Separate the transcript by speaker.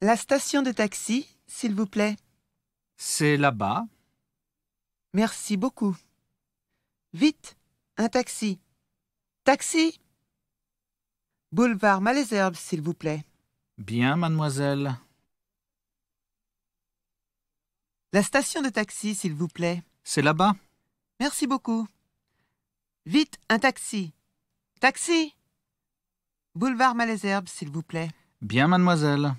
Speaker 1: La station de taxi, s'il vous plaît.
Speaker 2: C'est là-bas.
Speaker 1: Merci beaucoup. Vite, un taxi. Taxi Boulevard Malesherbes, s'il vous plaît. Bien, mademoiselle. La station de taxi, s'il vous plaît. C'est là-bas. Merci beaucoup. Vite, un taxi. Taxi Boulevard Malesherbes, s'il vous plaît.
Speaker 3: Bien, mademoiselle.